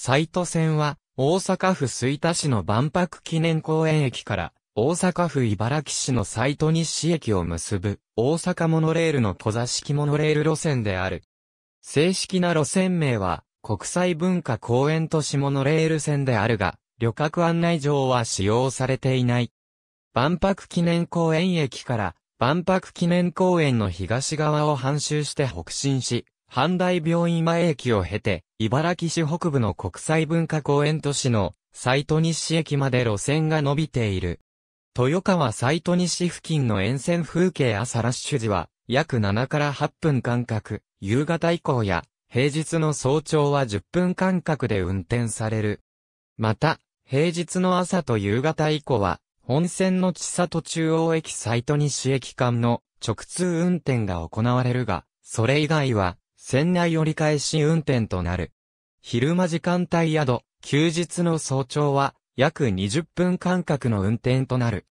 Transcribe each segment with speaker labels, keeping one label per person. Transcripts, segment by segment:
Speaker 1: サイト線は、大阪府吹田市の万博記念公園駅から、大阪府茨城市の西ト西駅を結ぶ、大阪モノレールの戸座式モノレール路線である。正式な路線名は、国際文化公園都市モノレール線であるが、旅客案内上は使用されていない。万博記念公園駅から、万博記念公園の東側を半周して北進し、阪大病院前駅を経て、茨城市北部の国際文化公園都市の西戸西駅まで路線が伸びている。豊川西戸西付近の沿線風景朝ラッシュ時は、約7から8分間隔、夕方以降や、平日の早朝は10分間隔で運転される。また、平日の朝と夕方以降は、本線の千里中央駅西戸西駅間の直通運転が行われるが、それ以外は、船内折り返し運転となる。昼間時間帯宿、休日の早朝は約20分間隔の運転となる。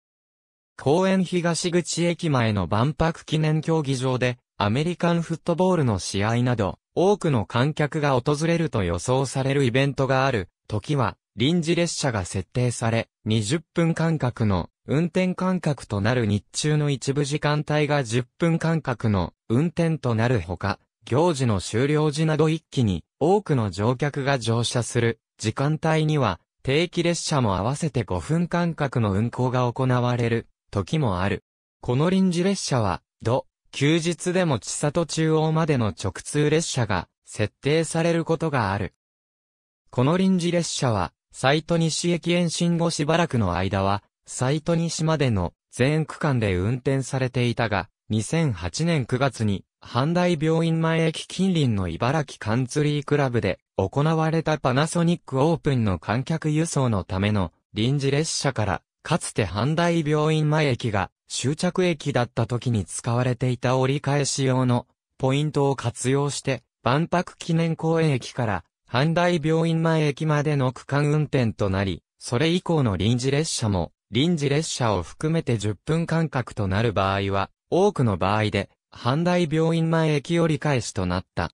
Speaker 1: 公園東口駅前の万博記念競技場でアメリカンフットボールの試合など多くの観客が訪れると予想されるイベントがある時は臨時列車が設定され20分間隔の運転間隔となる日中の一部時間帯が10分間隔の運転となるほか行事の終了時など一気に多くの乗客が乗車する時間帯には定期列車も合わせて5分間隔の運行が行われる時もある。この臨時列車は、土、休日でも千里中央までの直通列車が設定されることがある。この臨時列車は、サト。西駅延伸後しばらくの間は、サト西までの全区間で運転されていたが、2008年9月に阪大病院前駅近隣の茨城カンツリークラブで行われたパナソニックオープンの観客輸送のための臨時列車から、かつて阪大病院前駅が終着駅だった時に使われていた折り返し用のポイントを活用して、万博記念公園駅から阪大病院前駅までの区間運転となり、それ以降の臨時列車も臨時列車を含めて10分間隔となる場合は、多くの場合で阪大病院前駅折り返しとなった。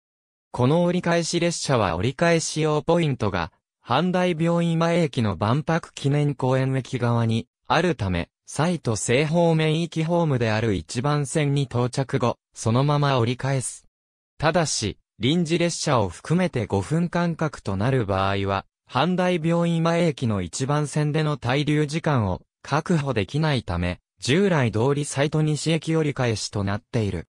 Speaker 1: この折り返し列車は折り返し用ポイントが、阪大病院前駅の万博記念公園駅側にあるため、サイト西方面行きホームである一番線に到着後、そのまま折り返す。ただし、臨時列車を含めて5分間隔となる場合は、阪大病院前駅の一番線での滞留時間を確保できないため、従来通りサイト西駅折り返しとなっている。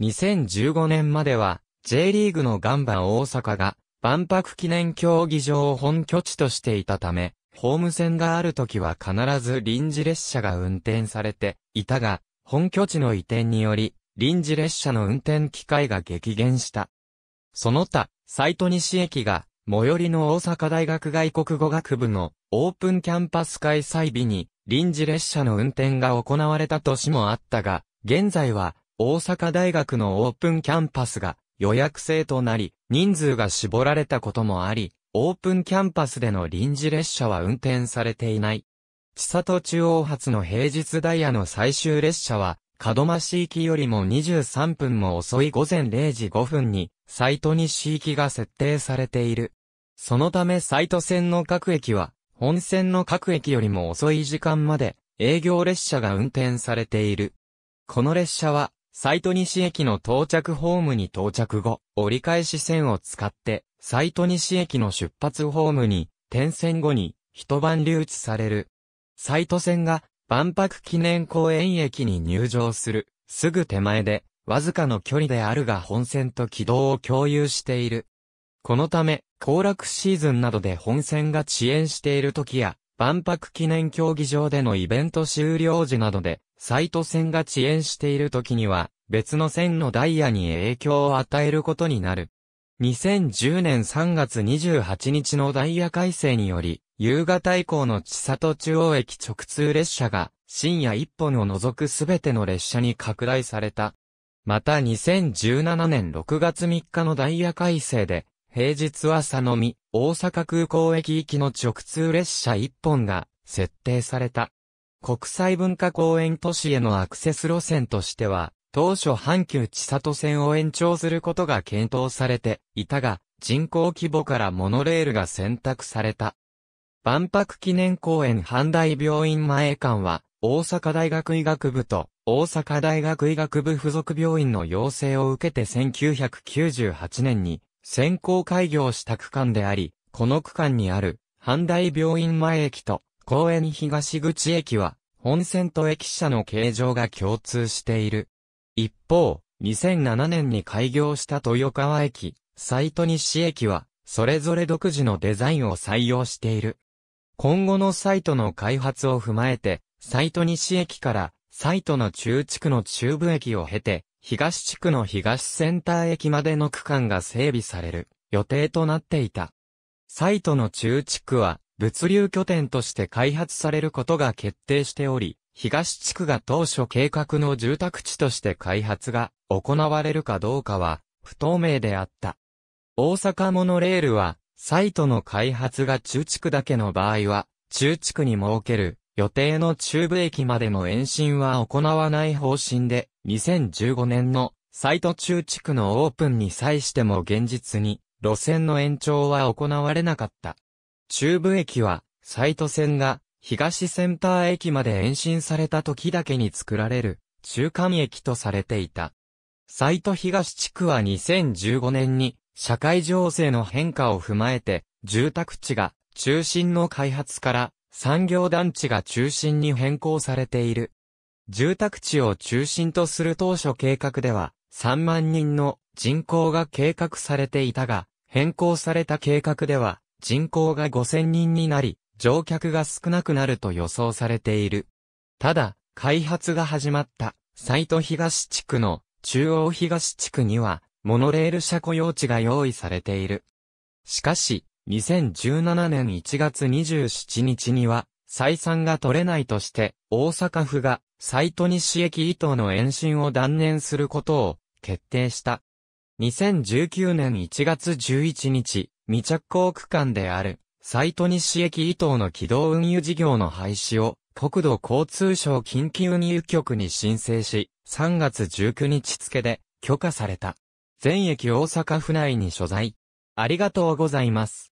Speaker 1: 2015年までは、J リーグのガンバ大阪が、万博記念競技場を本拠地としていたため、ホーム線がある時は必ず臨時列車が運転されていたが、本拠地の移転により、臨時列車の運転機会が激減した。その他、イト西駅が、最寄りの大阪大学外国語学部のオープンキャンパス開催日に臨時列車の運転が行われた年もあったが、現在は大阪大学のオープンキャンパスが予約制となり、人数が絞られたこともあり、オープンキャンパスでの臨時列車は運転されていない。千里中央発の平日ダイヤの最終列車は、門真市域よりも23分も遅い午前0時5分に、サイトに市域が設定されている。そのためサイト線の各駅は、本線の各駅よりも遅い時間まで、営業列車が運転されている。この列車は、サイト西駅の到着ホームに到着後、折り返し線を使って、サイト西駅の出発ホームに、転線後に、一晩留置される。サイト線が、万博記念公園駅に入場する、すぐ手前で、わずかの距離であるが本線と軌道を共有している。このため、行楽シーズンなどで本線が遅延している時や、万博記念競技場でのイベント終了時などで、サイト線が遅延している時には、別の線のダイヤに影響を与えることになる。2010年3月28日のダイヤ改正により、夕方以降の千里中央駅直通列車が、深夜1本を除くすべての列車に拡大された。また2017年6月3日のダイヤ改正で、平日は佐野見大阪空港駅行きの直通列車1本が設定された。国際文化公園都市へのアクセス路線としては、当初阪急千里線を延長することが検討されていたが、人口規模からモノレールが選択された。万博記念公園阪大病院前館は、大阪大学医学部と大阪大学医学部附属病院の要請を受けて1998年に先行開業した区間であり、この区間にある、阪大病院前駅と公園東口駅は、本線と駅舎の形状が共通している。一方、2007年に開業した豊川駅、西戸西駅は、それぞれ独自のデザインを採用している。今後のサイトの開発を踏まえて、サイト西駅からサイトの中地区の中部駅を経て、東地区の東センター駅までの区間が整備される予定となっていた。サイトの中地区は物流拠点として開発されることが決定しており、東地区が当初計画の住宅地として開発が行われるかどうかは不透明であった。大阪モノレールは、サイトの開発が中地区だけの場合は、中地区に設ける予定の中部駅までの延伸は行わない方針で、2015年のサイト中地区のオープンに際しても現実に路線の延長は行われなかった。中部駅は、サイト線が東センター駅まで延伸された時だけに作られる中間駅とされていた。サイト東地区は2015年に社会情勢の変化を踏まえて住宅地が中心の開発から産業団地が中心に変更されている。住宅地を中心とする当初計画では3万人の人口が計画されていたが、変更された計画では人口が5000人になり、乗客が少なくなると予想されている。ただ、開発が始まったイ藤東地区の中央東地区にはモノレール車庫用地が用意されている。しかし、2017年1月27日には、採算が取れないとして、大阪府が、サイト西駅伊東の延伸を断念することを、決定した。2019年1月11日、未着工区間である、サイト西駅伊東の軌道運輸事業の廃止を、国土交通省緊急運輸局に申請し、3月19日付で、許可された。全駅大阪府内に所在。ありがとうございます。